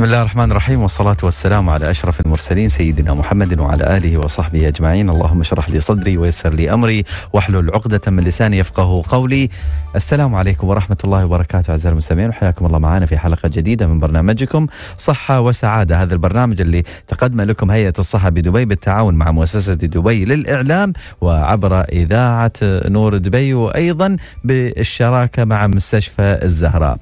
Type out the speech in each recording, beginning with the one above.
بسم الله الرحمن الرحيم والصلاة والسلام على أشرف المرسلين سيدنا محمد وعلى آله وصحبه أجمعين اللهم اشرح لي صدري ويسر لي أمري واحلل عقدة من لساني يفقه قولي السلام عليكم ورحمة الله وبركاته أعزائي المستمعين وحياكم الله معنا في حلقة جديدة من برنامجكم صحة وسعادة هذا البرنامج اللي تقدم لكم هيئة الصحة بدبي بالتعاون مع مؤسسة دبي للإعلام وعبر إذاعة نور دبي وأيضا بالشراكة مع مستشفى الزهراء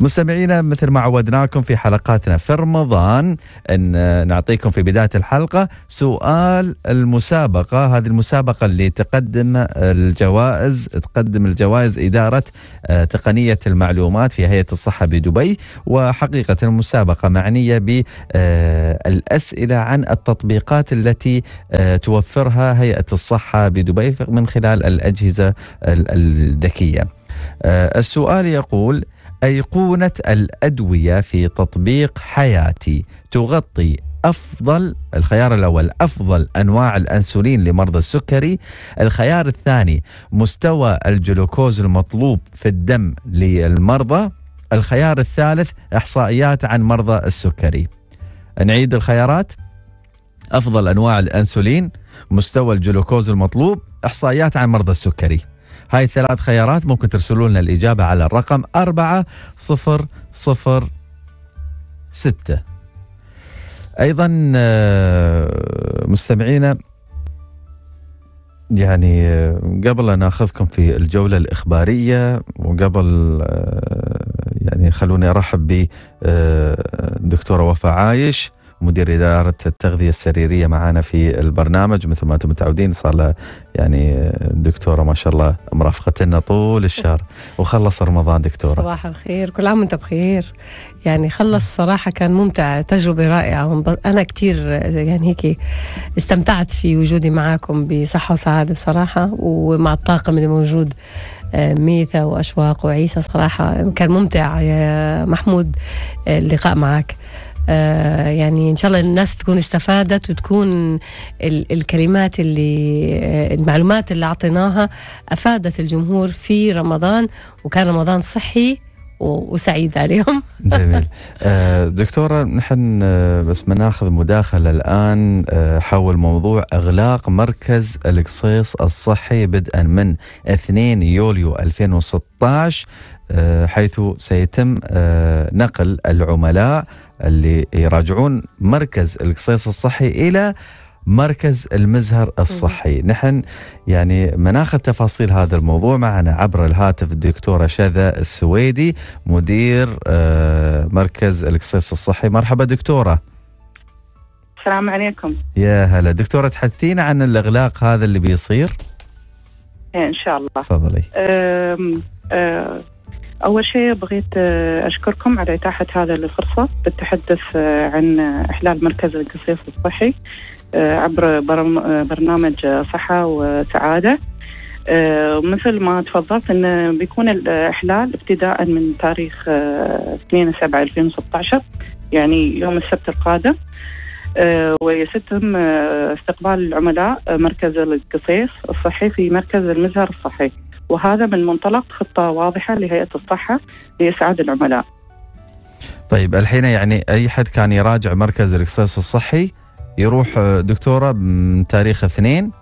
مستمعينا مثل ما عودناكم في حلقاتنا في رمضان ان نعطيكم في بدايه الحلقه سؤال المسابقه هذه المسابقه اللي تقدم الجوائز تقدم الجوائز اداره آه، تقنيه المعلومات في هيئه الصحه بدبي وحقيقه المسابقه معنيه بالاسئله آه، عن التطبيقات التي آه، توفرها هيئه الصحه بدبي من خلال الاجهزه الذكيه السؤال يقول أيقونة الأدوية في تطبيق حياتي تغطي أفضل الخيار الأول أفضل أنواع الأنسولين لمرضى السكري الخيار الثاني مستوى الجلوكوز المطلوب في الدم للمرضى الخيار الثالث إحصائيات عن مرضى السكري نعيد الخيارات أفضل أنواع الأنسولين مستوى الجلوكوز المطلوب إحصائيات عن مرضى السكري هاي الثلاث خيارات ممكن ترسلوا لنا الإجابة على الرقم ستة أيضا آه، مستمعينا يعني آه، قبل أن أخذكم في الجولة الإخبارية وقبل آه، يعني خلوني أرحب بدكتورة وفاء عايش مدير إدارة التغذية السريرية معنا في البرنامج مثل ما أنتم متعودين صار له يعني دكتورة ما شاء الله مرافقتنا طول الشهر وخلص رمضان دكتورة صباح الخير كل عام وأنت بخير يعني خلص صراحة كان ممتع تجربة رائعة أنا كتير يعني هيك استمتعت في وجودي معاكم بصحة وسعادة بصراحة ومع الطاقم اللي موجود آه، ميثا وأشواق وعيسى صراحة كان ممتع يا محمود آه، اللقاء معك آه، يعني ان شاء الله الناس تكون استفادت وتكون ال الكلمات اللي آه، المعلومات اللي اعطيناها افادت الجمهور في رمضان وكان رمضان صحي وسعيد عليهم جميل آه، دكتورة نحن بس بناخذ مداخلة الآن حول موضوع إغلاق مركز القصيص الصحي بدءا من 2 يوليو 2016 آه، حيث سيتم آه، نقل العملاء اللي يراجعون مركز القصيص الصحي الى مركز المزهر الصحي نحن يعني مناخذ تفاصيل هذا الموضوع معنا عبر الهاتف الدكتورة شذا السويدي مدير آه، مركز القصيص الصحي مرحبا دكتورة السلام عليكم يا هلا دكتورة تحدثينا عن الإغلاق هذا اللي بيصير إن شاء الله تفضلي أول شيء بغيت آه، أشكركم على إتاحة هذا الفرصة بالتحدث آه، عن آه، إحلال مركز القصيص الصحي عبر برنامج صحة وسعادة مثل ما تفضلت انه بيكون الاحلال ابتداء من تاريخ 2 7 2016 يعني يوم السبت القادم ويتم استقبال العملاء مركز القصيص الصحي في مركز المزهر الصحي وهذا من منطلق خطة واضحة لهيئة الصحة لإسعاد العملاء طيب الحين يعني أي حد كان يراجع مركز الاختصاص الصحي يروح دكتورة من تاريخ اثنين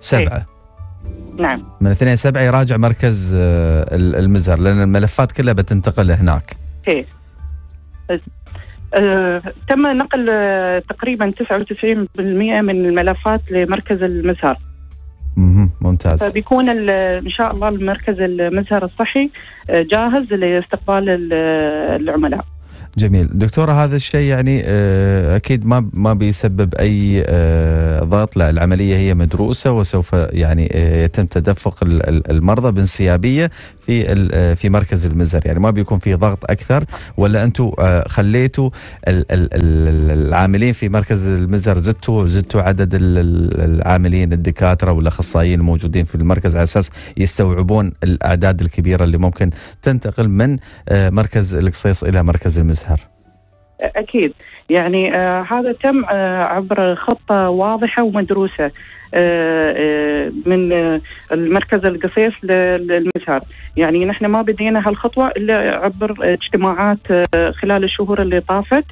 سبعة أي. نعم من اثنين سبعة يراجع مركز آه، المزهر لأن الملفات كلها بتنتقل هناك إيه آه، تم نقل آه، تقريبا 99% من الملفات لمركز المزهر ممتاز فبيكون ان شاء الله المركز المزهر الصحي آه، جاهز لاستقبال العملاء جميل دكتوره هذا الشيء يعني آه، اكيد ما ما بيسبب اي آه، ضغط لا العمليه هي مدروسه وسوف يعني آه، يتم تدفق المرضى بانسيابيه في في مركز المزر يعني ما بيكون في ضغط اكثر ولا انتم خليتوا العاملين في مركز المزر زدتوا زدتوا عدد العاملين الدكاتره والاخصائيين الموجودين في المركز على اساس يستوعبون الاعداد الكبيره اللي ممكن تنتقل من مركز القصيص الى مركز المزر الازهر؟ أكيد يعني آه هذا تم آه عبر خطة واضحة ومدروسة آه, آه، من آه، المركز القصيص للمزهر يعني نحن ما بدينا هالخطوة إلا عبر اجتماعات آه، خلال الشهور اللي طافت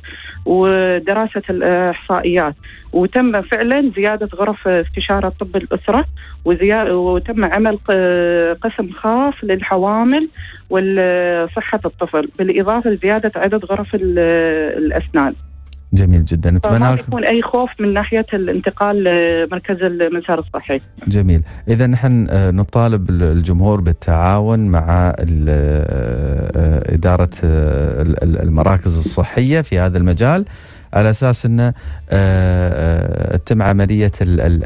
ودراسة الإحصائيات وتم فعلا زيادة غرف استشارة طب الأسرة وتم عمل قسم خاص للحوامل وصحة الطفل بالإضافة لزيادة عدد غرف الأسنان جميل جدا نتمنى ما يكون اي خوف من ناحيه الانتقال لمركز المسار الصحي. جميل، اذا نحن آه، نطالب الجمهور بالتعاون مع آه، آه، اداره المراكز الصحيه في هذا المجال. على اساس انه آه، آه، تتم عمليه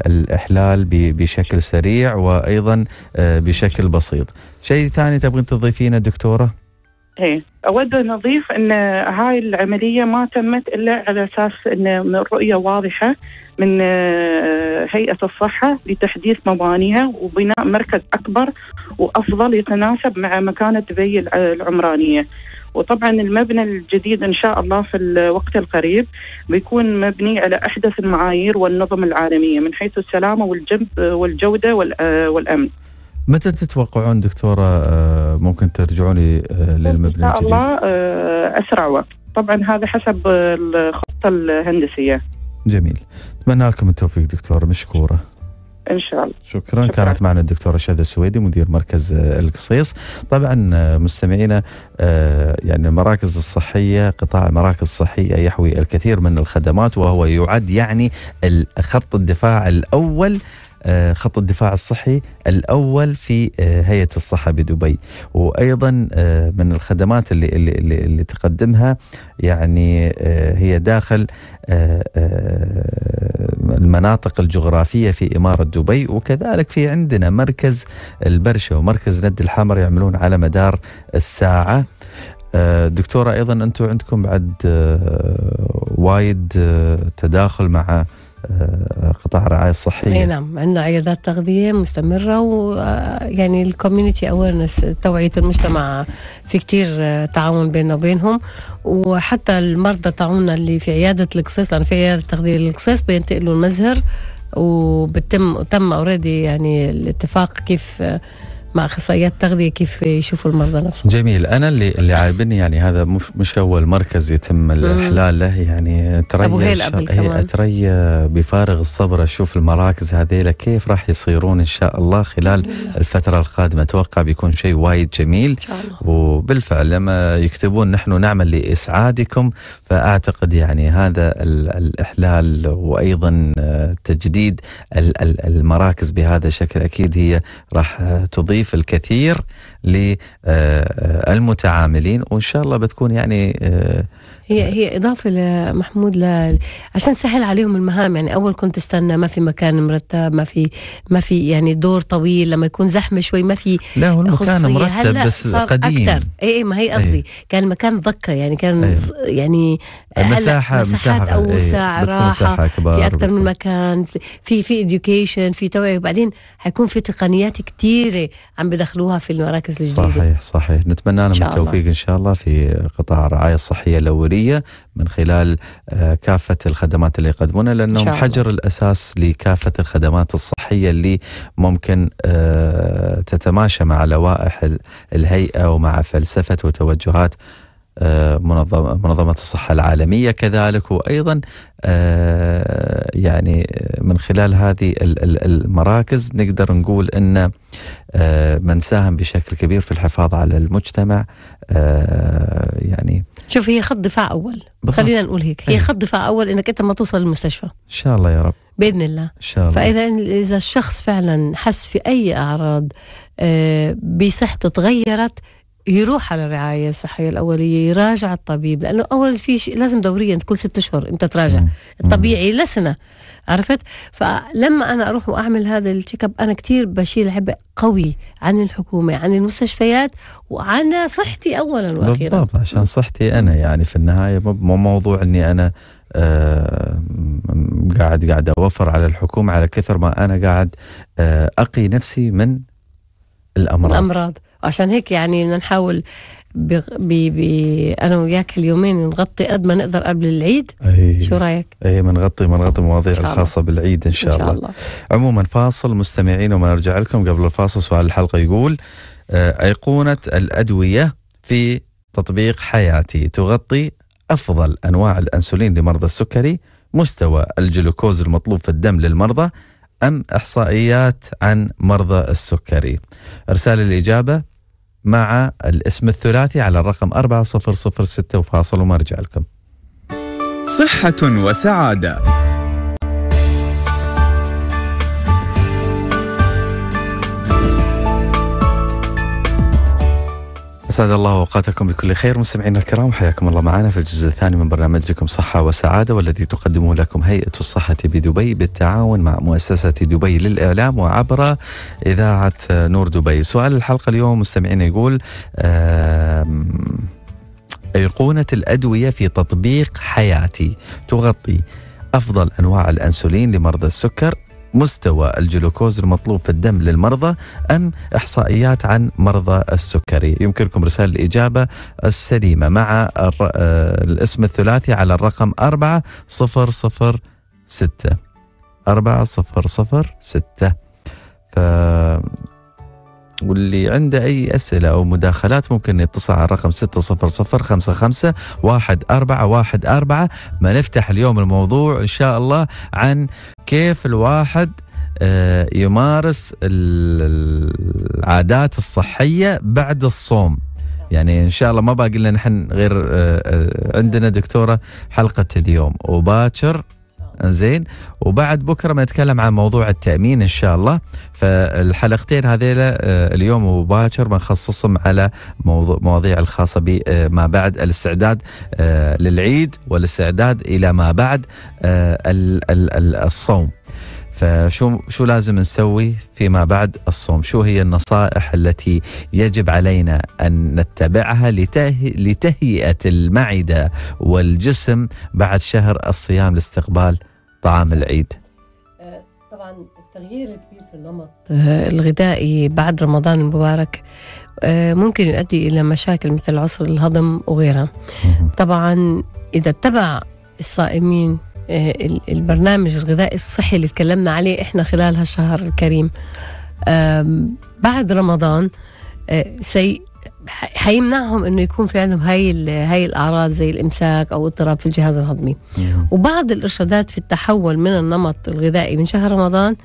الاحلال بشكل سريع وايضا آه، بشكل بسيط. شيء ثاني تبغين تضيفينه دكتوره؟ ايه اود ان اضيف ان هاي العمليه ما تمت الا على اساس ان من رؤيه واضحه من هيئه الصحه لتحديث مبانيها وبناء مركز اكبر وافضل يتناسب مع مكانه دبي العمرانيه. وطبعا المبنى الجديد ان شاء الله في الوقت القريب بيكون مبني على احدث المعايير والنظم العالميه من حيث السلامه والجنب والجوده آه، والامن. متى تتوقعون دكتوره آه، ممكن ترجعون آه، للمبنى الجديد؟ ان شاء الله اسرع وقت، طبعا هذا حسب الخطه الهندسيه. جميل، اتمنى لكم التوفيق دكتوره مشكوره. ان شاء الله شكرا, شكرا. كانت معنا الدكتوره شاده السويدي مدير مركز آه، القصيص طبعا آه، مستمعينا آه، يعني المراكز الصحيه قطاع المراكز الصحيه يحوي الكثير من الخدمات وهو يعد يعني خط الدفاع الاول آه، خط الدفاع الصحي الاول في آه، هيئه الصحه بدبي وايضا آه، من الخدمات اللي اللي اللي, اللي تقدمها يعني هي داخل المناطق الجغرافيه في اماره دبي وكذلك في عندنا مركز البرشه ومركز ند الحمر يعملون على مدار الساعه دكتوره ايضا انتم عندكم بعد وايد تداخل مع آه، قطاع الرعايه الصحيه اي نعم عندنا عيادات تغذيه مستمره ويعني الكوميونتي اويرنس توعيه المجتمع في كتير آه، تعاون بيننا وبينهم وحتى المرضى تاعونا اللي في عياده القصيص لان في عياده تغذيه للقصيص بينتقلوا المزهر وبتم تم اوريدي يعني الاتفاق كيف آه، مع اخصائيات التغذيه كيف يشوفوا المرضى نفسهم. جميل انا اللي اللي عاجبني يعني هذا مش, مش اول مركز يتم الاحلال له يعني تري ابو هيل قبل كمان. تري بفارغ الصبر اشوف المراكز هذيلا كيف راح يصيرون ان شاء الله خلال الفتره القادمه اتوقع بيكون شيء وايد جميل إن شاء الله. وبالفعل لما يكتبون نحن نعمل لاسعادكم فاعتقد يعني هذا الاحلال وايضا تجديد المراكز بهذا الشكل اكيد هي راح تضيف التخفيف الكثير للمتعاملين وان شاء الله بتكون يعني آه، هي هي اضافه لمحمود ل... عشان سهل عليهم المهام يعني اول كنت استنى ما في مكان مرتب ما في ما في يعني دور طويل لما يكون زحمه شوي ما في لا هو المكان مرتب بس قديم اكثر اي اي ما هي قصدي أيه. كان المكان ضكه يعني كان أيه. يعني مساحة مساحات اوسع أيه. راحه مساحة في اكثر من مكان في في اديوكيشن في توعيه وبعدين حيكون في تقنيات كثيره عم بدخلوها في المراكز الجديده صحيح صحيح نتمنى لهم التوفيق ان شاء الله في قطاع الرعايه الصحيه الاوليه الدوليه من خلال آه، كافه الخدمات اللي يقدمونها لانهم حجر الاساس لكافه الخدمات الصحيه اللي ممكن آه، تتماشى مع لوائح الهيئه ومع فلسفه وتوجهات منظمة الصحة العالمية كذلك وأيضا آه، يعني آه، من خلال هذه المراكز نقدر نقول أن آه، من ساهم بشكل كبير في الحفاظ على المجتمع يعني شوف هي خط دفاع أول خلينا نقول هيك هي إيه. خط دفاع أول أنك أنت ما توصل للمستشفى إن شاء الله يا رب باذن الله ان شاء الله فاذا اذا الشخص فعلا حس في اي اعراض بصحته تغيرت يروح على الرعايه الصحيه الاوليه يراجع الطبيب لانه اول في شيء لازم دوريا كل ست اشهر انت تراجع الطبيعي لسنه عرفت فلما انا اروح واعمل هذا التشيك اب انا كثير بشيل عبء قوي عن الحكومه عن المستشفيات وعن صحتي اولا واخيرا بالضبط عشان صحتي انا يعني في النهايه مو موضوع اني انا آه قاعد قاعد اوفر على الحكومه على كثر ما انا قاعد آه اقي نفسي من الامراض الامراض عشان هيك يعني بدنا نحاول بي بي انا وياك اليومين نغطي قد ما نقدر قبل العيد أيه شو رايك؟ اي بنغطي بنغطي المواضيع الخاصه بالعيد ان شاء, إن شاء الله. الله عموما فاصل مستمعين وما نرجع لكم قبل الفاصل سؤال الحلقه يقول آه، ايقونه الادويه في تطبيق حياتي تغطي افضل انواع الانسولين لمرضى السكري مستوى الجلوكوز المطلوب في الدم للمرضى ام احصائيات عن مرضى السكري ارسال الاجابه مع الاسم الثلاثي على الرقم 4006 وفاصل وما رجع لكم صحة وسعادة أسعد الله أوقاتكم بكل خير مستمعينا الكرام حياكم الله معنا في الجزء الثاني من برنامجكم صحة وسعادة والذي تقدمه لكم هيئة الصحة بدبي بالتعاون مع مؤسسة دبي للإعلام وعبر إذاعة نور دبي سؤال الحلقة اليوم مستمعينا يقول أيقونة الأدوية في تطبيق حياتي تغطي أفضل أنواع الأنسولين لمرضى السكر مستوى الجلوكوز المطلوب في الدم للمرضى أم إحصائيات عن مرضى السكري يمكنكم رسالة الإجابة السليمة مع آه، الاسم الثلاثي على الرقم 4006 4006 ف واللي عنده أي أسئلة أو مداخلات ممكن يتصل على الرقم 600 ما نفتح اليوم الموضوع إن شاء الله عن كيف الواحد آه، يمارس العادات الصحية بعد الصوم يعني ان شاء الله ما باقي لنا نحن غير آه، آه، عندنا دكتوره حلقه اليوم وباكر زين وبعد بكره بنتكلم عن موضوع التامين ان شاء الله فالحلقتين هذيلا آه، اليوم وباكر بنخصصهم على موضوع مواضيع الخاصه بما آه، بعد الاستعداد آه، للعيد والاستعداد الى ما بعد الصوم فشو شو لازم نسوي فيما بعد الصوم؟ شو هي النصائح التي يجب علينا ان نتبعها لتهيئه المعده والجسم بعد شهر الصيام لاستقبال طعام العيد آه، طبعا التغيير الكبير في النمط آه، الغذائي بعد رمضان المبارك آه، ممكن يؤدي الى مشاكل مثل عسر الهضم وغيرها طبعا اذا اتبع الصائمين البرنامج الغذائي الصحي اللي تكلمنا عليه احنا خلال هالشهر الكريم بعد رمضان سي حيمنعهم انه يكون في عندهم هاي هاي الاعراض زي الامساك او اضطراب في الجهاز الهضمي وبعض الارشادات في التحول من النمط الغذائي من شهر رمضان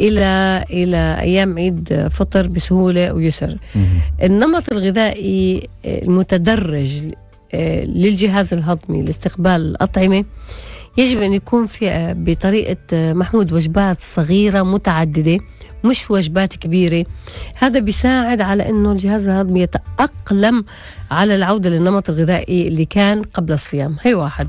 الى الى ايام عيد فطر بسهوله ويسر النمط الغذائي المتدرج آه، للجهاز الهضمي لاستقبال الاطعمه يجب ان يكون في آه، بطريقه آه، محمود وجبات صغيره متعدده مش وجبات كبيرة هذا بيساعد على أنه الجهاز الهضمي يتأقلم على العودة للنمط الغذائي اللي كان قبل الصيام هي واحد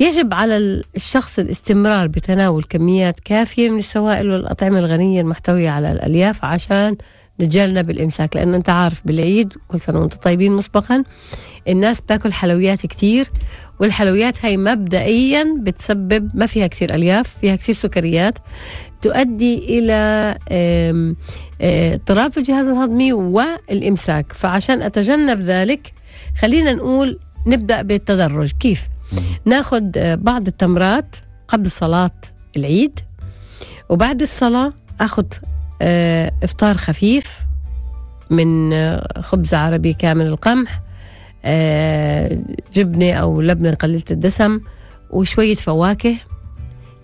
يجب على الشخص الاستمرار بتناول كميات كافية من السوائل والأطعمة الغنية المحتوية على الألياف عشان نتجنب الإمساك لأنه أنت عارف بالعيد كل سنة وأنتم طيبين مسبقا الناس بتاكل حلويات كتير والحلويات هاي مبدئيا بتسبب ما فيها كثير الياف فيها كثير سكريات تؤدي إلى اضطراب في الجهاز الهضمي والإمساك فعشان أتجنب ذلك خلينا نقول نبدأ بالتدرج كيف ناخذ بعض التمرات قبل صلاة العيد وبعد الصلاة أخذ إفطار خفيف من خبز عربي كامل القمح جبنة أو لبنة قليلة الدسم وشوية فواكه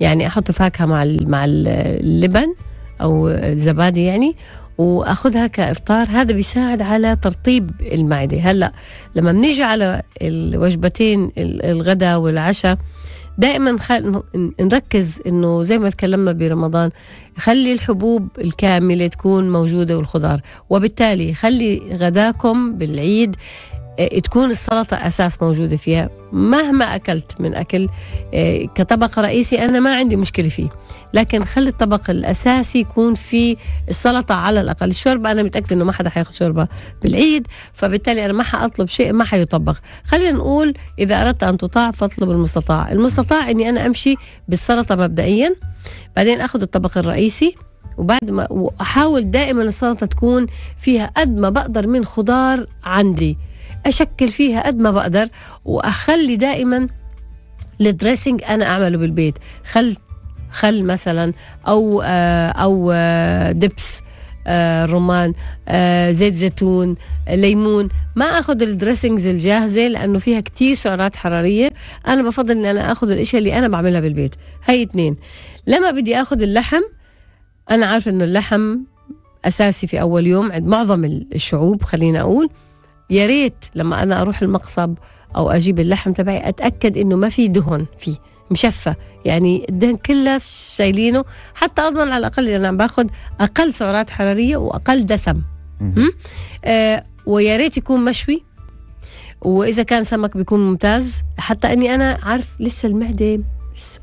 يعني احط فاكهه مع مع اللبن او الزبادي يعني واخذها كافطار هذا بيساعد على ترطيب المعده هلا لما بنيجي على الوجبتين الغداء والعشاء دائما خل... نركز انه زي ما تكلمنا برمضان خلي الحبوب الكامله تكون موجوده والخضار وبالتالي خلي غداكم بالعيد آه، تكون السلطة أساس موجودة فيها مهما أكلت من أكل آه، كطبق رئيسي أنا ما عندي مشكلة فيه لكن خلي الطبق الأساسي يكون فيه السلطة على الأقل الشوربة أنا متأكدة أنه ما حدا حياخذ شوربة بالعيد فبالتالي أنا ما حأطلب شيء ما حيطبق خلينا نقول إذا أردت أن تطاع فاطلب المستطاع المستطاع أني أنا أمشي بالسلطة مبدئيا بعدين أخذ الطبق الرئيسي وبعد ما واحاول دائما السلطه تكون فيها قد ما بقدر من خضار عندي أشكل فيها قد ما بقدر وأخلي دائما الدريسنج أنا أعمله بالبيت خل خل مثلا أو آه، أو آه، دبس آه، رمان زيت زيتون ليمون ما اخذ الدريسنجز الجاهزه لانه فيها كتير سعرات حراريه انا بفضل اني انا اخذ الاشياء اللي انا بعملها بالبيت هاي اثنين لما بدي اخذ اللحم انا عارفه انه اللحم اساسي في اول يوم عند معظم الشعوب خلينا اقول يا ريت لما انا اروح المقصب او اجيب اللحم تبعي اتاكد انه ما في دهن فيه مشفى يعني الدهن كله شايلينه حتى اضمن على الاقل انا عم باخذ اقل سعرات حراريه واقل دسم آه ويا ريت يكون مشوي واذا كان سمك بيكون ممتاز حتى اني انا عارف لسه المعده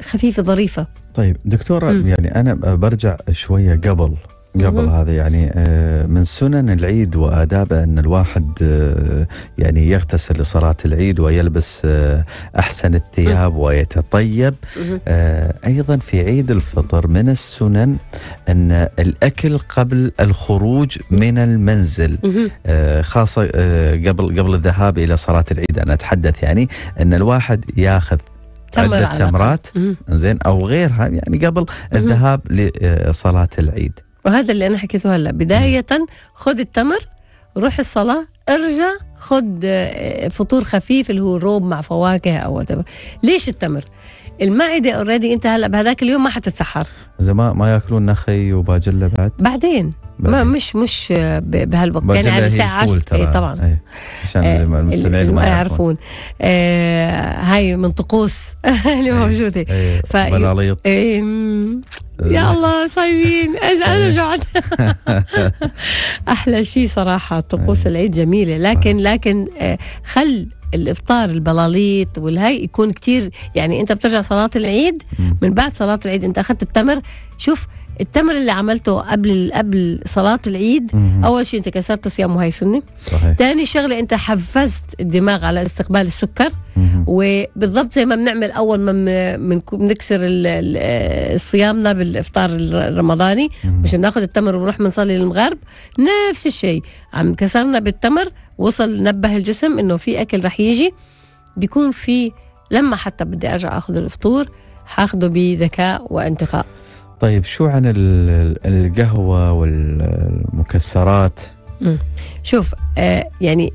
خفيفه ظريفه طيب دكتوره م. يعني انا برجع شويه قبل قبل هذا يعني آه، من سنن العيد وادابه ان الواحد آه، يعني يغتسل لصلاه العيد ويلبس آه، احسن الثياب ويتطيب ايضا في عيد الفطر من السنن ان الاكل قبل الخروج من المنزل خاصه قبل قبل الذهاب الى صلاه العيد انا اتحدث يعني ان الواحد ياخذ عدة تمرات زين او غيرها يعني قبل الذهاب لصلاه العيد وهذا اللي أنا حكيته هلا بداية خذ التمر روح الصلاة ارجع خد آه، فطور خفيف اللي هو روب مع فواكه أو تمر ليش التمر؟ المعدة اوريدي أنت هلا بهذاك اليوم ما حتتسحر إذا ما ما ياكلون نخي وباجلة بعد؟ بعدين ما مش مش بهالوقت يعني على الساعه 10 اي طبعا إيه، عشان إيه، المستمعين ما يعرفون آه هاي من طقوس اللي إيه، موجوده ف يا الله صايمين انا جعت احلى شيء صراحه طقوس العيد جميله لكن لكن خل الافطار البلاليط والهي يكون كتير يعني انت بترجع صلاه العيد من بعد صلاه العيد انت اخذت التمر شوف التمر اللي عملته قبل قبل صلاه العيد مم. اول شيء انت كسرت صيام وهي سنه صحيح ثاني شغله انت حفزت الدماغ على استقبال السكر مم. وبالضبط زي ما بنعمل اول ما بنكسر صيامنا بالافطار الرمضاني مم. مش بناخذ التمر ونروح بنصلي للمغرب نفس الشيء عم كسرنا بالتمر وصل نبه الجسم انه في اكل رح يجي بيكون في لما حتى بدي ارجع اخذ الفطور حاخده بذكاء وانتقاء طيب شو عن القهوة والمكسرات؟ شوف آه، يعني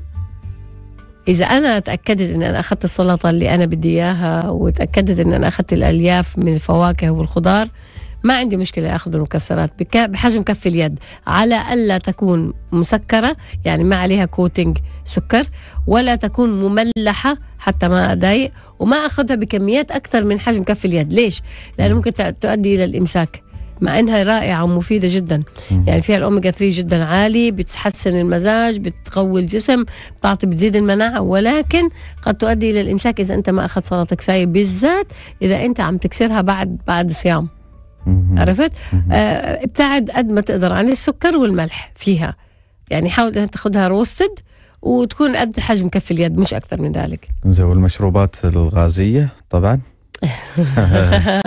إذا أنا تأكدت إن أنا أخذت السلطة اللي أنا بدي إياها وتأكدت إن أنا أخذت الألياف من الفواكه والخضار ما عندي مشكلة أخذ المكسرات بحجم كف اليد على ألا تكون مسكرة يعني ما عليها كوتينج سكر ولا تكون مملحة حتى ما أضايق وما أخذها بكميات أكثر من حجم كف اليد ليش؟ لأنه ممكن تؤدي إلى الإمساك مع انها رائعه ومفيده جدا يعني فيها الاوميجا 3 جدا عالي بتحسن المزاج بتقوي الجسم بتعطي بتزيد المناعه ولكن قد تؤدي الى الامساك اذا انت ما اخذت سلطه كفايه بالذات اذا انت عم تكسرها بعد بعد صيام عرفت آه ابتعد قد ما تقدر عن السكر والملح فيها يعني حاول انها تاخذها روستد وتكون قد حجم كف اليد مش اكثر من ذلك زي والمشروبات الغازيه طبعا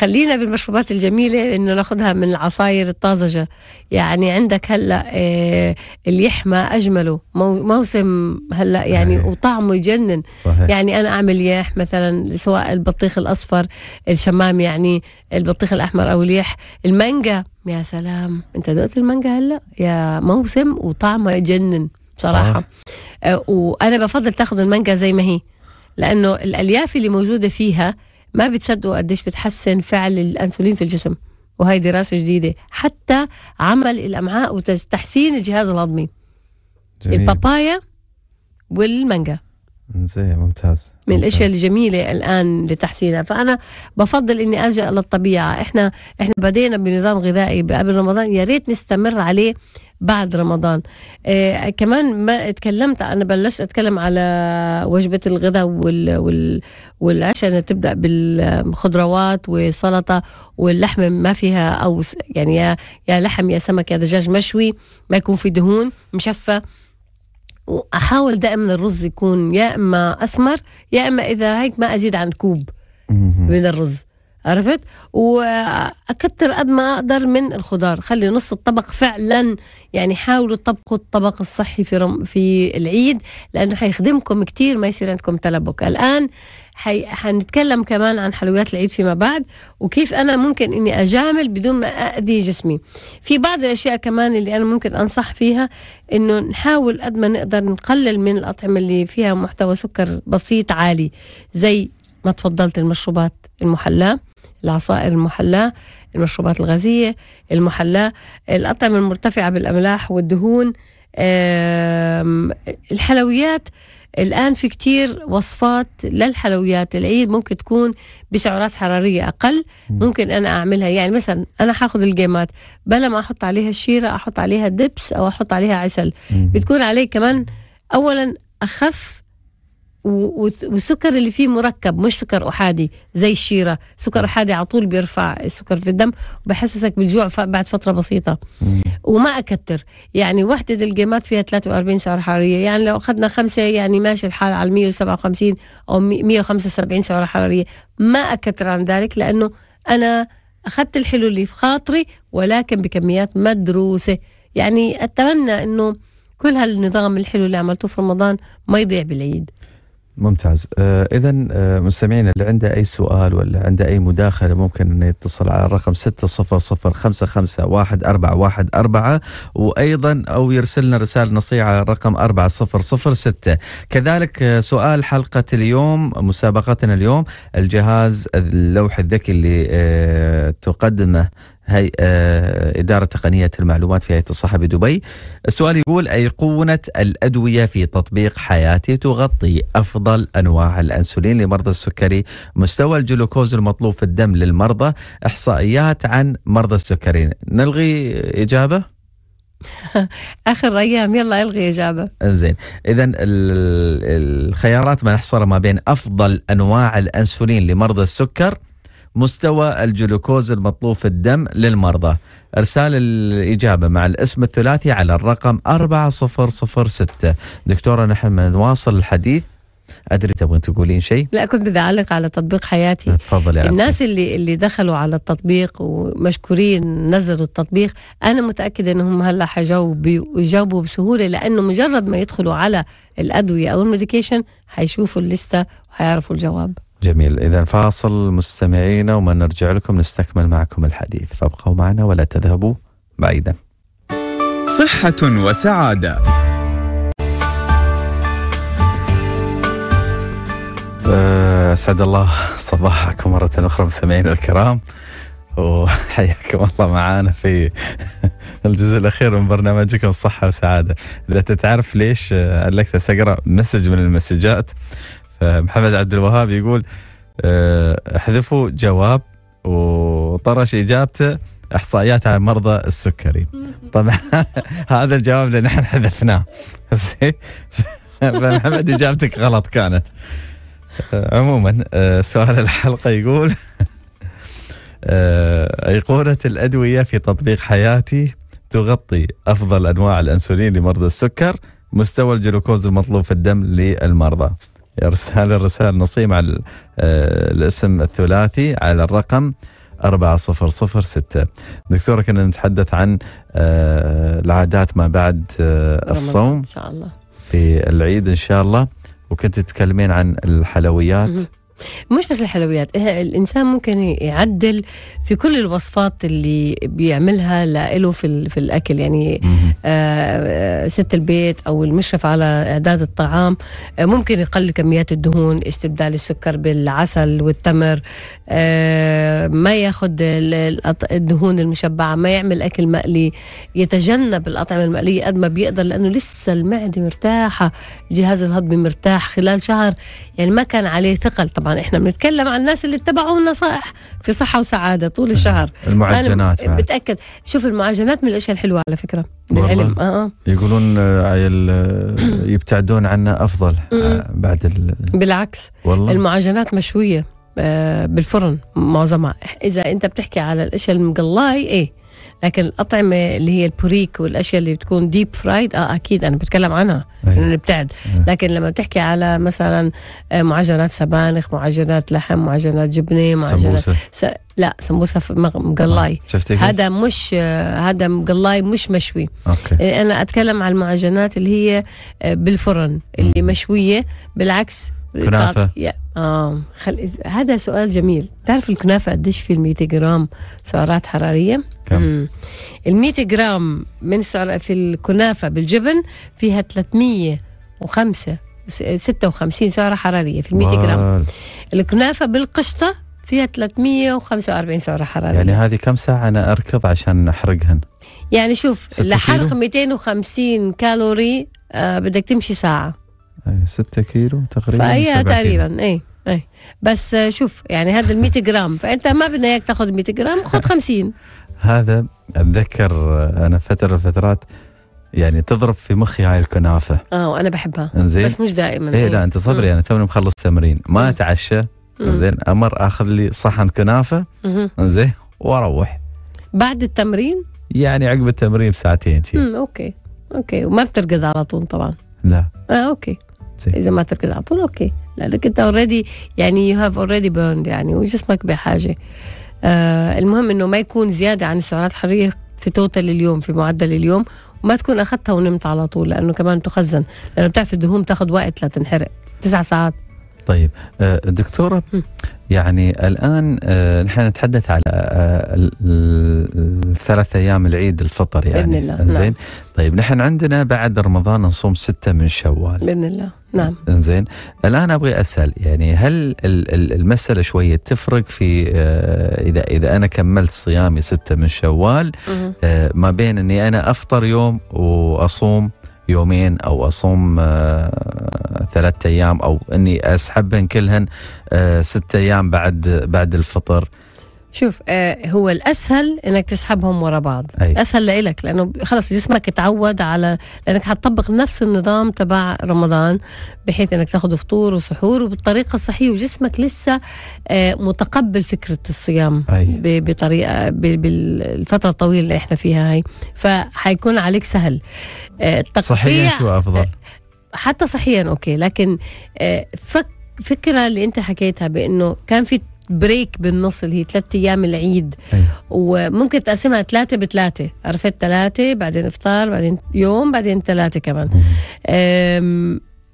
خلينا بالمشروبات الجميلة إنه ناخذها من العصاير الطازجة يعني عندك هلا إيه اليحمى أجمله موسم هلا يعني صحيح. وطعمه يجنن صحيح. يعني أنا أعمل ياح مثلا سواء البطيخ الأصفر الشمام يعني البطيخ الأحمر أو اليح المانجا يا سلام أنت دقت المانجا هلا يا موسم وطعمه يجنن صراحة صحيح. آه، وأنا بفضل تاخذ المانجا زي ما هي لانه الالياف اللي موجوده فيها ما بتصدقوا قديش بتحسن فعل الانسولين في الجسم وهي دراسه جديده حتى عمل الامعاء وتحسين الجهاز الهضمي جميل. البابايا والمانجا زين ممتاز من الاشياء الجميله الان لتحسينها فانا بفضل اني الجا للطبيعه احنا احنا بدينا بنظام غذائي قبل رمضان يا ريت نستمر عليه بعد رمضان آه كمان ما اتكلمت انا بلشت اتكلم على وجبه الغداء وال وال والعشاء انها تبدا بالخضروات وسلطه واللحمه ما فيها او يعني يا يا لحم يا سمك يا دجاج مشوي ما يكون في دهون مشفى واحاول دائما الرز يكون يا اما اسمر يا اما اذا هيك ما ازيد عن كوب من الرز عرفت واكثر قد ما اقدر من الخضار خلي نص الطبق فعلا يعني حاولوا تطبقوا الطبق الصحي في رم في العيد لانه حيخدمكم كثير ما يصير عندكم تلبك الان حي... حنتكلم كمان عن حلويات العيد فيما بعد وكيف انا ممكن اني اجامل بدون ما اذي جسمي في بعض الاشياء كمان اللي انا ممكن انصح فيها انه نحاول قد ما نقدر نقلل من الاطعمه اللي فيها محتوى سكر بسيط عالي زي ما تفضلت المشروبات المحلاه العصائر المحلاة المشروبات الغازية المحلاة الأطعمة المرتفعة بالأملاح والدهون الحلويات الآن في كتير وصفات للحلويات العيد ممكن تكون بسعرات حرارية أقل ممكن أنا أعملها يعني مثلا أنا حاخذ الجيمات بلا ما أحط عليها الشيرة أحط عليها دبس أو أحط عليها عسل بتكون عليه كمان أولا أخف والسكر اللي فيه مركب مش سكر احادي زي الشيره سكر احادي على طول بيرفع السكر في الدم وبحسسك بالجوع بعد فتره بسيطه وما اكتر يعني وحده الجيمات فيها 43 سعره حراريه يعني لو اخذنا خمسه يعني ماشي الحال على 157 او 175 سعره حراريه ما اكتر عن ذلك لانه انا اخذت الحلو اللي في خاطري ولكن بكميات مدروسه يعني اتمنى انه كل هالنظام الحلو اللي عملته في رمضان ما يضيع بالعيد ممتاز آه، اذا آه، مستمعينا اللي عنده اي سؤال ولا عنده اي مداخله ممكن انه يتصل على الرقم 600551414 وايضا او يرسل لنا رساله نصيه على الرقم 4006 كذلك آه، سؤال حلقه اليوم مسابقتنا اليوم الجهاز اللوح الذكي اللي تقدمه هي آه، إدارة تقنية المعلومات في هيئة الصحة بدبي السؤال يقول أيقونة الأدوية في تطبيق حياتي تغطي أفضل أنواع الأنسولين لمرضى السكري مستوى الجلوكوز المطلوب في الدم للمرضى إحصائيات عن مرضى السكري نلغي إجابة؟ اخر ايام يلا الغي اجابه زين اذا الخيارات ما نحصرها ما بين افضل انواع الانسولين لمرضى السكر مستوى الجلوكوز المطلوب في الدم للمرضى ارسال الاجابه مع الاسم الثلاثي على الرقم 4006 دكتوره نحن نواصل الحديث ادري تبغين تقولين شيء؟ لا كنت بدي اعلق على تطبيق حياتي تفضلي الناس اللي اللي دخلوا على التطبيق ومشكورين نزلوا التطبيق انا متاكده انهم هلا حيجاوبوا بسهوله لانه مجرد ما يدخلوا على الادويه او الميديكيشن حيشوفوا الليسته وحيعرفوا الجواب جميل إذا فاصل مستمعينا وما نرجع لكم نستكمل معكم الحديث فابقوا معنا ولا تذهبوا بعيدا صحة وسعادة آه، أسعد الله صباحكم مرة أخرى مستمعينا الكرام وحياكم الله معانا في الجزء الاخير من برنامجكم صحه وسعاده اذا تتعرف ليش علقت آه، اقرا مسج من المسجات محمد عبد الوهاب يقول آه، احذفوا جواب وطرش اجابته احصائيات عن مرضى السكري طبعا هذا الجواب اللي نحن حذفناه فمحمد اجابتك غلط كانت آه، عموما آه، سؤال الحلقه يقول ايقونه الادويه في تطبيق حياتي تغطي افضل انواع الانسولين لمرضى السكر مستوى الجلوكوز المطلوب في الدم للمرضى ارسال الرسائل نصيم على آه، الاسم الثلاثي على الرقم 4006 دكتورة كنا نتحدث عن آه، العادات ما بعد آه، الصوم إن شاء الله في العيد إن شاء الله وكنت تتكلمين عن الحلويات مش بس الحلويات إيه، الانسان ممكن يعدل في كل الوصفات اللي بيعملها لإله في, في الاكل يعني آه،, آه ست البيت او المشرف على اعداد الطعام آه ممكن يقلل كميات الدهون استبدال السكر بالعسل والتمر آه ما ياخذ الدهون المشبعه ما يعمل اكل مقلي يتجنب الاطعمه المقليه قد ما بيقدر لانه لسه المعده مرتاحه الجهاز الهضمي مرتاح خلال شهر يعني ما كان عليه ثقل طبعا طبعا احنا بنتكلم عن الناس اللي اتبعوا النصائح في صحه وسعاده طول الشهر نعم. المعجنات أنا بتاكد شوف المعجنات من الاشياء الحلوه على فكره بالعلم آه،, آه. يقولون آه، آية يبتعدون عنا افضل آه، بعد ال... بالعكس والله المعجنات مشويه بالفرن معظمها اذا انت بتحكي على الاشياء المقلاي ايه لكن الأطعمة اللي هي البوريك والأشياء اللي بتكون ديب فرايد آه أكيد أنا بتكلم عنها أيه. بتعد أيه. لكن لما بتحكي على مثلا آه، معجنات سبانخ معجنات لحم معجنات جبنة معجنات سموسه س... لا سمبوسة مقلاي آه، هذا مش آه، هذا مقلاي مش مشوي أوكي. أنا أتكلم عن المعجنات اللي هي بالفرن اللي مشوية بالعكس كنافة آه خل... هذا سؤال جميل تعرف الكنافة قديش في المية جرام سعرات حرارية كم؟ المية جرام من سعر في الكنافة بالجبن فيها 305 56 سعرة حرارية في المية جرام الكنافة بالقشطة فيها 345 سعرة حرارية يعني هذه كم ساعة أنا أركض عشان أحرقهن يعني شوف لحرق 250 كالوري آه بدك تمشي ساعة 6 كيلو تقريبا فهي تقريبا اي اي بس شوف يعني هذا ال 100 جرام فانت ما بدنا اياك تاخذ 100 جرام خذ 50 هذا اتذكر انا فتره فترات يعني تضرب في مخي هاي الكنافه اه وانا بحبها انزين بس مش دائما اي إيه. لا انت صبري انا توني مخلص تمرين ما اتعشى انزين امر اخذ لي صحن كنافه انزين واروح بعد التمرين؟ يعني عقب التمرين بساعتين شيء اوكي اوكي وما بترقد على طول طبعا لا اه اوكي اذا ما تركز على طول اوكي لانك انت اوريدي يعني يو هاف اوريدي بيرند يعني وجسمك بحاجه آه المهم انه ما يكون زياده عن السعرات الحراريه في توتال اليوم في معدل اليوم وما تكون اخذتها ونمت على طول لانه كمان تخزن لانه بتعرف الدهون تاخذ وقت لتنحرق تسع ساعات طيب آه، دكتورة يعني الآن آه، نحن نتحدث على آه، الثلاث أيام العيد الفطر يعني بإذن الله زين نعم. طيب نحن عندنا بعد رمضان نصوم ستة من شوال بإذن الله نعم زين الآن أبغي أسأل يعني هل المسألة شوية تفرق في إذا إذا أنا كملت صيامي ستة من شوال ما بين أني أنا أفطر يوم وأصوم يومين او اصوم آه، ثلاثة ايام او اني اسحبهن كلهن آه، ستة ايام بعد بعد الفطر شوف آه، هو الاسهل انك تسحبهم ورا بعض أي. اسهل لإلك لانه خلص جسمك اتعود على لانك حتطبق نفس النظام تبع رمضان بحيث انك تاخذ فطور وسحور وبالطريقه الصحيه وجسمك لسه آه، متقبل فكره الصيام أي. بطريقه بالفتره الطويله اللي احنا فيها هاي فحيكون عليك سهل التقطيع آه، صحيا شو افضل حتى صحيا اوكي لكن فك فكرة اللي انت حكيتها بانه كان في بريك بالنص اللي هي ثلاثة ايام العيد أيوة. وممكن تقسمها ثلاثه بثلاثه عرفت ثلاثه بعدين افطار بعدين يوم بعدين ثلاثه كمان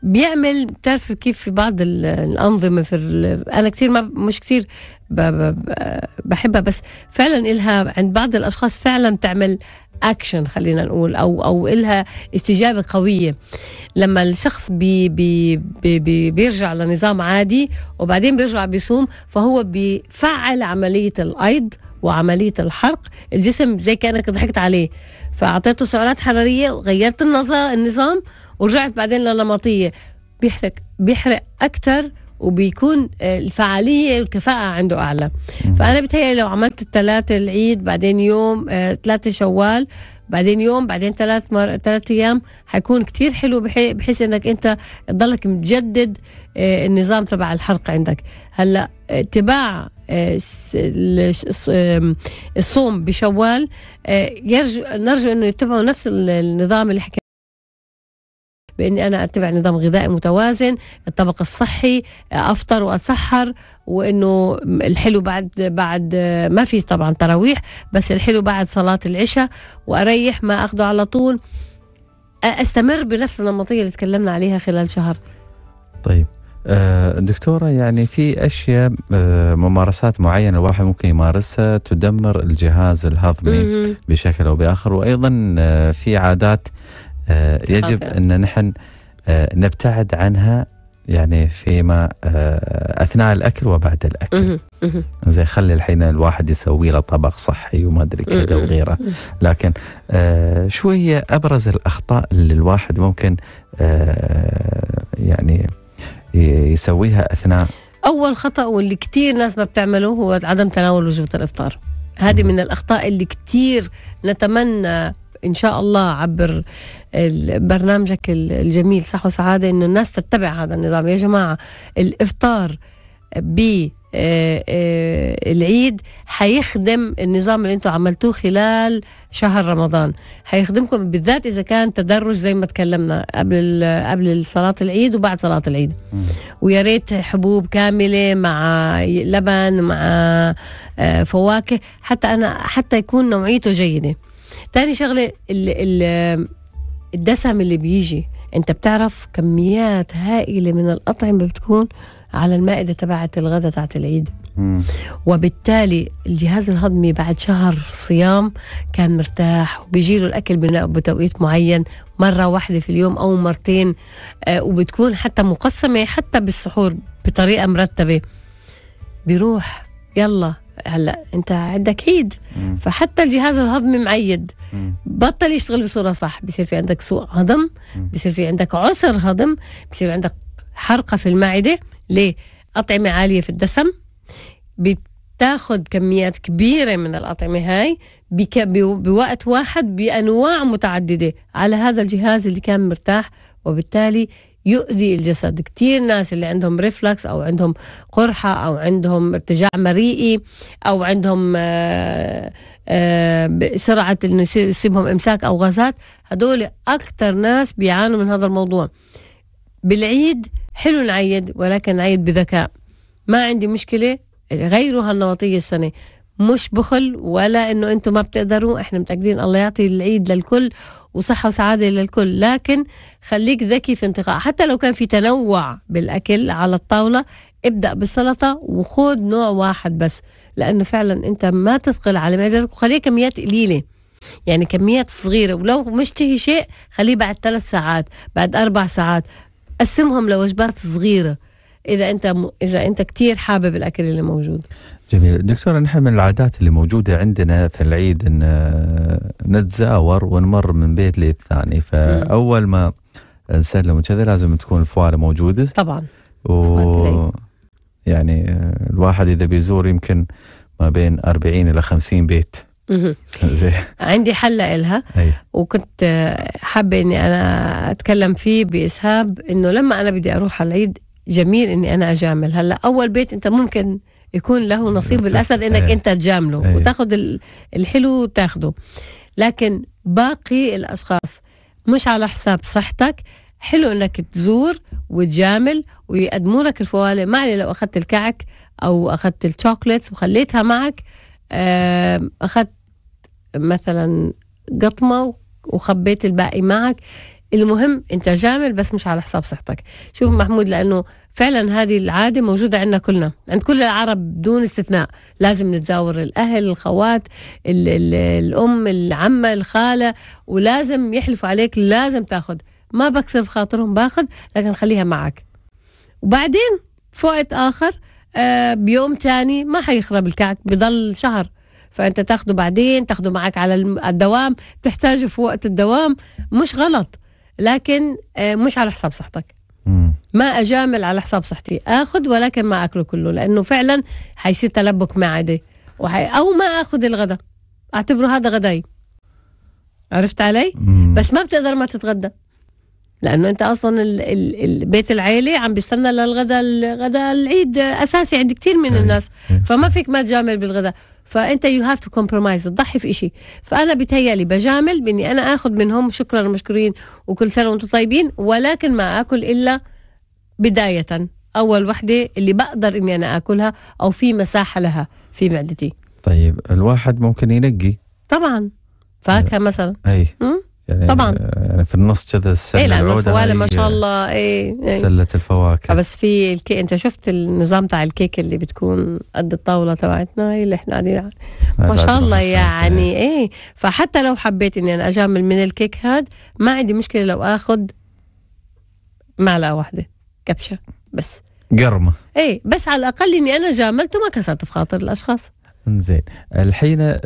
بيعمل بتعرف كيف في بعض الانظمه في انا كثير ما مش كثير بحبها بس فعلا إلها عند بعض الاشخاص فعلا تعمل اكشن خلينا نقول او او إلها استجابه قويه لما الشخص بي بي بي بي بيرجع لنظام عادي وبعدين بيرجع بيصوم فهو بيفعل عمليه الايض وعمليه الحرق الجسم زي كانك ضحكت عليه فاعطيته سعرات حراريه وغيرت النظام ورجعت بعدين للنمطيه بيحرق بيحرق اكثر وبيكون الفعاليه والكفاءه عنده اعلى فانا بتهيأ لو عملت الثلاثه العيد بعدين يوم ثلاثه آه، شوال بعدين يوم بعدين ثلاث مر... ثلاث ايام حيكون كتير حلو بحي... بحيث انك انت تضلك مجدد آه، النظام تبع الحرق عندك هلا اتباع آه، الصوم بشوال يرجو نرجو انه يتبعوا نفس النظام اللي حكينا باني انا اتبع نظام غذائي متوازن الطبق الصحي افطر واتسحر وانه الحلو بعد بعد ما في طبعا تراويح بس الحلو بعد صلاه العشاء واريح ما اخذه على طول استمر بنفس النمطيه اللي تكلمنا عليها خلال شهر طيب آه، دكتورة يعني في أشياء آه، ممارسات معينة الواحد ممكن يمارسها تدمر الجهاز الهضمي بشكل أو بآخر وأيضا آه، في عادات آه، يجب ان نحن آه، نبتعد عنها يعني فيما آه، اثناء الاكل وبعد الاكل زي خلي الحين الواحد يسوي له طبق صحي وما ادري كذا وغيره لكن شو هي ابرز الاخطاء اللي الواحد ممكن يعني يسويها اثناء اول خطا واللي كثير ناس ما بتعمله هو عدم تناول وجبه الافطار هذه من الاخطاء اللي كثير نتمنى ان شاء الله عبر برنامجك الجميل صح وسعادة إنه الناس تتبع هذا النظام يا جماعة الإفطار ب آه، آه، العيد حيخدم النظام اللي انتم عملتوه خلال شهر رمضان حيخدمكم بالذات اذا كان تدرج زي ما تكلمنا قبل قبل صلاه العيد وبعد صلاه العيد ويا ريت حبوب كامله مع لبن مع آه، فواكه حتى انا حتى يكون نوعيته جيده تاني شغله ال ال الدسم اللي بيجي انت بتعرف كميات هائله من الاطعمه بتكون على المائده تبعت الغداء تبعت العيد وبالتالي الجهاز الهضمي بعد شهر صيام كان مرتاح وبيجيله الاكل بتوقيت معين مره واحده في اليوم او مرتين آه، وبتكون حتى مقسمه حتى بالسحور بطريقه مرتبه بيروح يلا هلا انت عندك عيد مم. فحتى الجهاز الهضمي معيد مم. بطل يشتغل بصوره صح بصير في عندك سوء هضم بصير في عندك عسر هضم بصير عندك حرقه في المعده ليه اطعمه عاليه في الدسم بتاخذ كميات كبيره من الاطعمه هاي بك بوقت واحد بانواع متعدده على هذا الجهاز اللي كان مرتاح وبالتالي يؤذي الجسد كتير ناس اللي عندهم ريفلكس أو عندهم قرحة أو عندهم ارتجاع مريئي أو عندهم آه، آه، سرعة إنه يصيبهم إمساك أو غازات هدول أكتر ناس بيعانوا من هذا الموضوع بالعيد حلو نعيد ولكن نعيد بذكاء ما عندي مشكلة غيروا هالنمطية السنة مش بخل ولا انه انتم ما بتقدروا احنا متاكدين الله يعطي العيد للكل وصحه وسعاده للكل لكن خليك ذكي في انتقاء حتى لو كان في تنوع بالاكل على الطاوله ابدا بالسلطه وخذ نوع واحد بس لانه فعلا انت ما تثقل على معدتك وخليه كميات قليله يعني كميات صغيره ولو مشتهي شيء خليه بعد ثلاث ساعات بعد اربع ساعات قسمهم لوجبات صغيره اذا انت م... اذا انت كثير حابب الاكل اللي موجود جميل دكتور نحن من العادات اللي موجودة عندنا في العيد أن آه، نتزاور ونمر من بيت للثاني فأول ما نسلم وكذا لازم تكون الفوالة موجودة طبعا و... يعني آه، الواحد إذا بيزور يمكن ما بين 40 إلى 50 بيت عندي حل لها وكنت آه، حابة أني أنا أتكلم فيه بإسهاب أنه لما أنا بدي أروح على العيد جميل أني أنا أجامل هلأ أول بيت أنت ممكن يكون له نصيب الاسد انك إيه. انت تجامله إيه. وتاخذ الحلو وتاخذه لكن باقي الاشخاص مش على حساب صحتك حلو انك تزور وتجامل ويقدموا لك الفواله ما علي لو اخذت الكعك او اخذت الشوكليتس وخليتها معك اخذت مثلا قطمه وخبيت الباقي معك المهم انت جامل بس مش على حساب صحتك شوف محمود لانه فعلا هذه العاده موجوده عندنا كلنا عند كل العرب بدون استثناء لازم نتزاور الاهل الخوات الـ الـ الام العمه الخاله ولازم يحلفوا عليك لازم تاخذ ما بكسر في خاطرهم باخذ لكن خليها معك وبعدين فوقت اخر آه بيوم تاني ما حيخرب الكعك بضل شهر فانت تاخده بعدين تاخده معك على الدوام تحتاجه في وقت الدوام مش غلط لكن آه، مش على حساب صحتك ما اجامل على حساب صحتي اخذ ولكن ما اكله كله لانه فعلا حيصير تلبك معدي وحي او ما اخذ الغداء اعتبره هذا غداي عرفت علي مم. بس ما بتقدر ما تتغدى لانه انت اصلا البيت العيله عم بيستنى للغدا الغدا العيد اساسي عند كثير من إيه، الناس إيه، فما فيك ما تجامل بالغدا فانت يو هاف تو كومبرومايز تضحي في شيء فانا بتهيالي بجامل باني انا اخذ منهم شكرا مشكورين وكل سنه وانتم طيبين ولكن ما اكل الا بدايه اول وحده اللي بقدر اني انا اكلها او في مساحه لها في معدتي طيب الواحد ممكن ينقي طبعا فاكهه إيه. مثلا اي م? يعني طبعا يعني في النص كذا السله إيه العوده ما شاء الله اي إيه. يعني. سله الفواكه آه، بس في الكي انت شفت النظام تاع الكيك اللي بتكون قد الطاوله تبعتنا هي إيه، اللي احنا قاعدين ما شاء الله إيه. يعني ايه فحتى لو حبيت اني انا اجامل من الكيك هاد ما عندي مشكله لو اخذ معلقه واحده كبشه بس قرمه ايه بس على الاقل اني انا جاملته ما كسرت في خاطر الاشخاص زين الحين آه،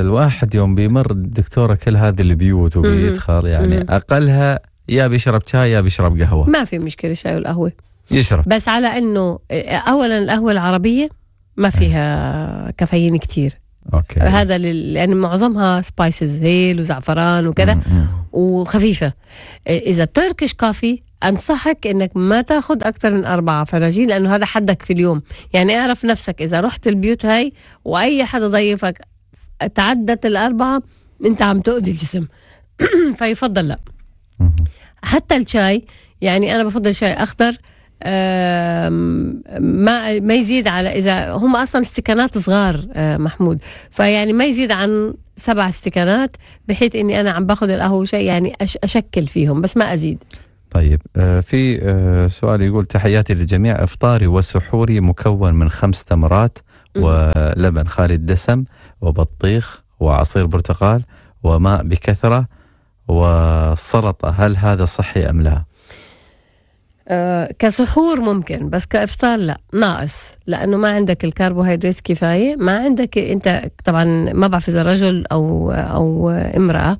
الواحد يوم بيمر دكتوره كل هذه البيوت وبيدخل يعني اقلها يا بيشرب شاي يا بيشرب قهوه ما في مشكله شاي والقهوه يشرب بس على انه آه، اولا القهوه العربيه ما فيها كافيين كتير اوكي هذا لل... لان معظمها سبايسز هيل وزعفران وكذا وخفيفه اذا تركش كافي انصحك انك ما تاخذ اكثر من اربعه فراجين لانه هذا حدك في اليوم يعني اعرف نفسك اذا رحت البيوت هاي واي حدا ضيفك تعدت الاربعه انت عم تؤذي الجسم فيفضل لا حتى الشاي يعني انا بفضل شاي اخضر ما ما يزيد على اذا هم اصلا استكانات صغار آه، محمود فيعني ما يزيد عن سبع استكانات بحيث اني انا عم باخذ القهوه شيء يعني اشكل فيهم بس ما ازيد طيب آه، في آه، سؤال يقول تحياتي للجميع افطاري وسحوري مكون من خمس تمرات ولبن خالي الدسم وبطيخ وعصير برتقال وماء بكثره وسلطه هل هذا صحي ام لا؟ آه، كسحور ممكن بس كافطار لا ناقص لانه ما عندك الكربوهيدرات كفايه ما عندك انت طبعا ما بعرف اذا رجل او او امراه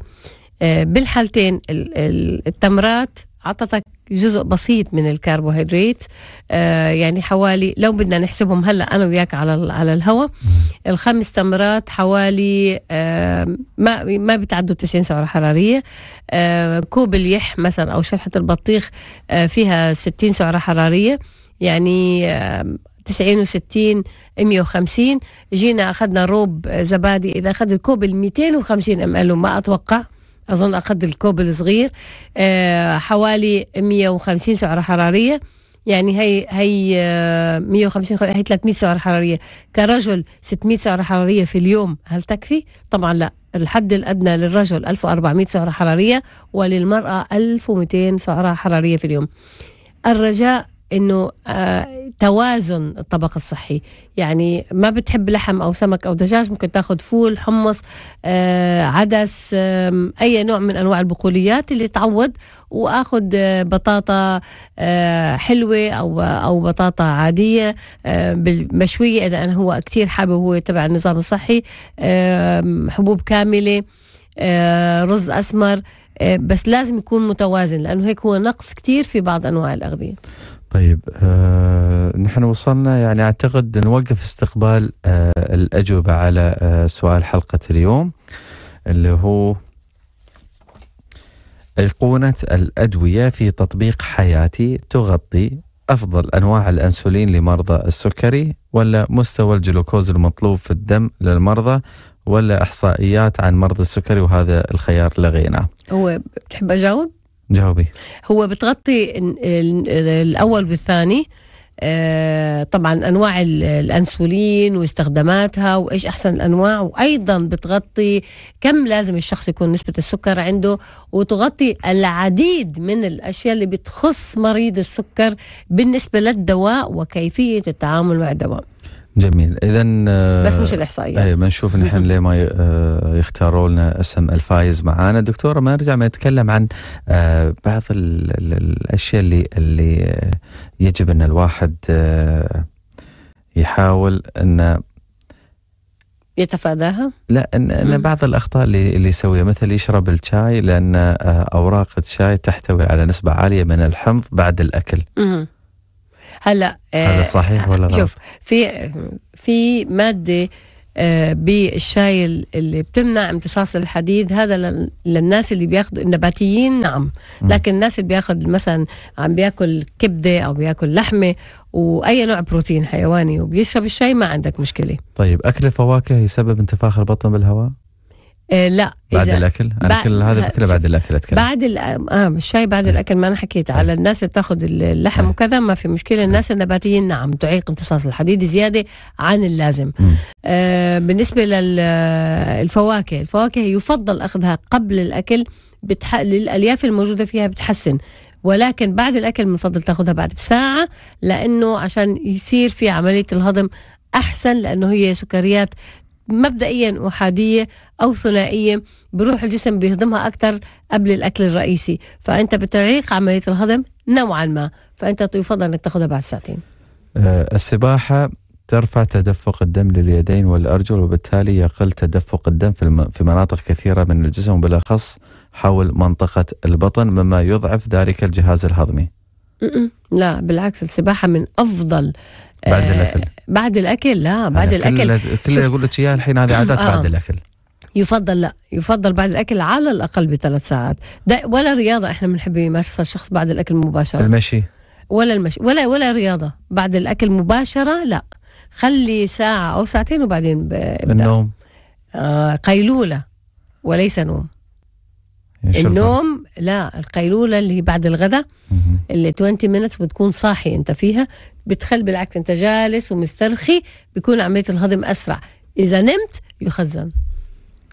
آه، بالحالتين التمرات أعطتك جزء بسيط من الكربوهيدرات آه يعني حوالي لو بدنا نحسبهم هلا أنا وياك على على الهواء الخمس تمرات حوالي آه ما ما بتعدوا 90 سعرة حرارية آه كوب اليح مثلا أو شرحة البطيخ آه فيها 60 سعرة حرارية يعني آه 90 و60 150 جينا اخذنا روب زبادي اذا اخذ الكوب ال 250 ام ال ما اتوقع اظن اخذ الكوب الصغير آه، حوالي 150 سعره حراريه يعني هي هي 150 آه، هي 300 سعره حراريه كرجل 600 سعره حراريه في اليوم هل تكفي طبعا لا الحد الادنى للرجل 1400 سعره حراريه وللمراه 1200 سعره حراريه في اليوم الرجاء انه آه، توازن الطبق الصحي يعني ما بتحب لحم أو سمك أو دجاج ممكن تاخذ فول حمص آه، عدس آه، أي نوع من أنواع البقوليات اللي تعوض وأخذ آه، بطاطا آه، حلوة أو أو بطاطا عادية آه، بالمشوية إذا أنا هو كثير حابب هو تبع النظام الصحي حبوب كاملة آه، رز أسمر بس لازم يكون متوازن لأنه هيك هو نقص كثير في بعض أنواع الأغذية طيب آه نحن وصلنا يعني اعتقد نوقف استقبال آه الاجوبه على آه سؤال حلقه اليوم اللي هو ايقونه الادويه في تطبيق حياتي تغطي افضل انواع الانسولين لمرضى السكري ولا مستوى الجلوكوز المطلوب في الدم للمرضى ولا احصائيات عن مرضى السكري وهذا الخيار لغيناه. هو بتحب اجاوب؟ جاوبي هو بتغطي الاول والثاني آه، طبعا انواع الانسولين واستخداماتها وايش احسن الانواع وايضا بتغطي كم لازم الشخص يكون نسبه السكر عنده وتغطي العديد من الاشياء اللي بتخص مريض السكر بالنسبه للدواء وكيفيه التعامل مع الدواء جميل اذا آه، بس مش الاحصائيات اي بنشوف نحن ليه ما آه، يختاروا لنا اسم الفايز معانا دكتوره ما نرجع ما نتكلم عن آه، بعض الاشياء اللي اللي يجب ان الواحد يحاول ان يتفاداها؟ لا ان ان بعض الاخطاء اللي اللي يسويها مثل يشرب الشاي لان اوراق الشاي تحتوي على نسبه عاليه من الحمض بعد الاكل. مم. هلا هذا آه، صحيح ولا لا؟ شوف في في ماده آه، بالشاي اللي بتمنع امتصاص الحديد هذا للناس اللي بياخذوا النباتيين نعم لكن الناس اللي بياخذ مثلا عم بياكل كبده او بياكل لحمه واي نوع بروتين حيواني وبيشرب الشاي ما عندك مشكله طيب اكل الفواكه يسبب انتفاخ البطن بالهواء آه، لا بعد إذا الاكل انا كل هذا كله بعد الاكل اتكلم بعد آه،, اه الشاي بعد آه. الاكل ما انا حكيت آه. على الناس اللي بتاخذ اللحم آه. وكذا ما في مشكله الناس إيه. النباتيين نعم تعيق امتصاص الحديد زياده عن اللازم آه بالنسبه للفواكه الفواكه يفضل اخذها قبل الاكل بتح... الالياف الموجوده فيها بتحسن ولكن بعد الاكل بنفضل تاخذها بعد بساعه لانه عشان يصير في عمليه الهضم احسن لانه هي سكريات مبدئيا احاديه او ثنائيه بروح الجسم بيهضمها اكثر قبل الاكل الرئيسي فانت بتعيق عمليه الهضم نوعا ما فانت يفضل طيب، انك تاخذها بعد ساعتين آه، السباحه ترفع تدفق الدم لليدين والارجل وبالتالي يقل تدفق الدم في, مناطق كثيره من الجسم وبالاخص حول منطقه البطن مما يضعف ذلك الجهاز الهضمي لا بالعكس السباحة من أفضل بعد آه، الأكل بعد الأكل لا بعد الأكل كل اللي لك إياها الحين هذه عادات آه. بعد الأكل يفضل لا يفضل بعد الاكل على الاقل بثلاث ساعات ده ولا رياضه احنا بنحب يمارسها الشخص بعد الاكل مباشره المشي ولا المشي ولا ولا رياضه بعد الاكل مباشره لا خلي ساعه او ساعتين وبعدين النوم آه قيلوله وليس نوم النوم لا القيلوله اللي بعد الغداء اللي 20 مينتس بتكون صاحي انت فيها بتخل بالعكس انت جالس ومسترخي بيكون عمليه الهضم اسرع اذا نمت يخزن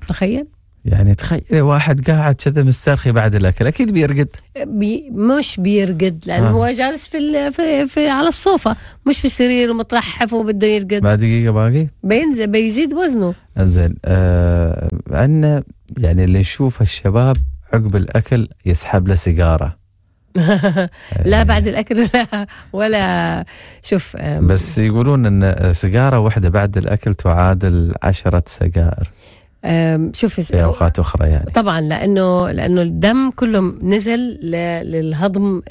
تخيل يعني تخيلي واحد قاعد كذا مسترخي بعد الاكل اكيد بيرقد بي مش بيرقد لانه آه. هو جالس في, في في على الصوفه مش في السرير ومترحف وبده يرقد بعد دقيقه باقي بينزل بيزيد وزنه زين آه عندنا يعني اللي نشوف الشباب عقب الاكل يسحب له سيجاره لا بعد الاكل لا ولا شوف بس يقولون ان سيجاره واحده بعد الاكل تعادل عشرة سجائر شوف في اوقات اخرى يعني طبعا لانه لانه الدم كله نزل للهضم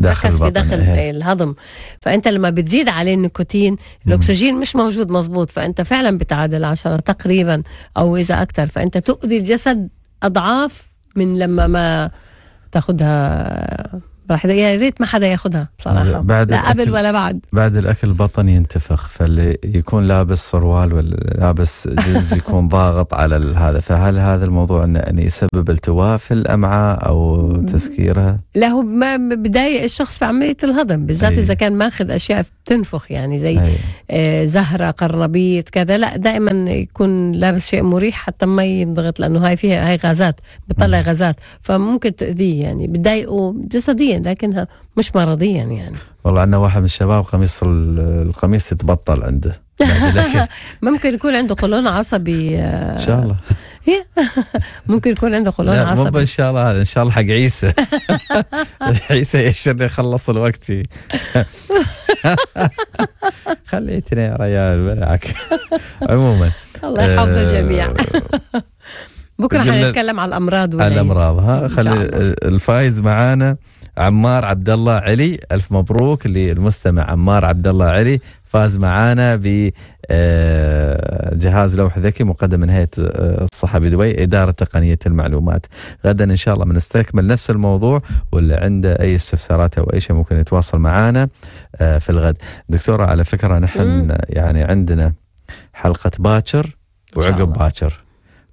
داخل في داخل هي. إيه. الهضم فانت لما بتزيد عليه النيكوتين الاكسجين مش موجود مزبوط فانت فعلا بتعادل عشرة تقريبا او اذا اكثر فانت تؤذي الجسد اضعاف من لما ما تاخدها راح يا ريت ما حدا ياخذها بصراحه بعد لا قبل ولا بعد بعد الاكل البطن ينتفخ فاللي يكون لابس سروال ولا لابس جز يكون ضاغط على هذا فهل هذا الموضوع انه ان يسبب التواء في الامعاء او تسكيرها؟ لا هو ما بدايه الشخص في عمليه الهضم بالذات إيه. اذا كان ماخذ اشياء بتنفخ يعني زي إيه. آه زهره قرنبيط كذا لا دائما يكون لابس شيء مريح حتى ما ينضغط لانه هاي فيها هاي غازات بتطلع إيه. غازات فممكن تؤذيه يعني بتضايقه جسديا لكنها مش مرضيا يعني والله عندنا واحد من الشباب قميص القميص يتبطل عنده ممكن يكون عنده قولون عصبي آه، ان شاء الله إيه. ممكن يكون عنده قولون عصبي مو ان شاء الله هذا ان شاء الله حق عيسى عيسى يشرني يخلص الوقت خليتني يا ريال عموما الله يحفظ الجميع آه، بكره حنتكلم على الامراض والعيد. الامراض ها خلي الفايز معانا عمار عبد الله علي الف مبروك للمستمع عمار عبد الله علي فاز معانا ب آه، جهاز لوح ذكي مقدم من هيئه آه، الصحه بدبي اداره تقنيه المعلومات غدا ان شاء الله بنستكمل نفس الموضوع واللي عنده اي استفسارات او اي شيء ممكن يتواصل معانا آه، في الغد دكتوره على فكره نحن يعني عندنا حلقه باكر وعقب باكر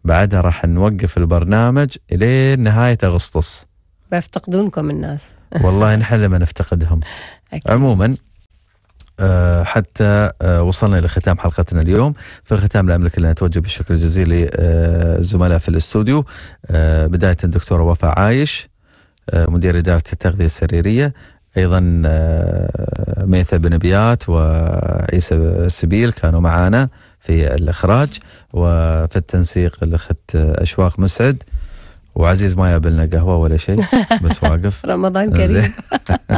بعدها راح نوقف البرنامج الين نهايه اغسطس بيفتقدونكم الناس والله نحن لما نفتقدهم عموما آه، حتى آه، وصلنا الى ختام حلقتنا اليوم في الختام لا املك الا ان اتوجه بالشكر الجزيل للزملاء آه، في الاستوديو بدايه الدكتوره وفاء عايش مدير اداره التغذيه السريريه ايضا ميثا بن بيات وعيسى سبيل كانوا معنا في الإخراج وفي التنسيق الأخت أشواق مسعد وعزيز ما يقابلنا قهوة ولا شيء بس واقف رمضان كريم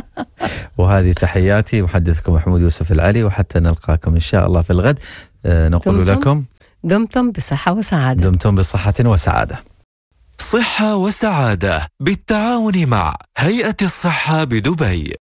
وهذه تحياتي محدثكم محمود يوسف العلي وحتى نلقاكم إن شاء الله في الغد آه، نقول لكم دمتم بصحة وسعادة دمتم بصحة وسعادة صحة وسعادة بالتعاون مع هيئة الصحة بدبي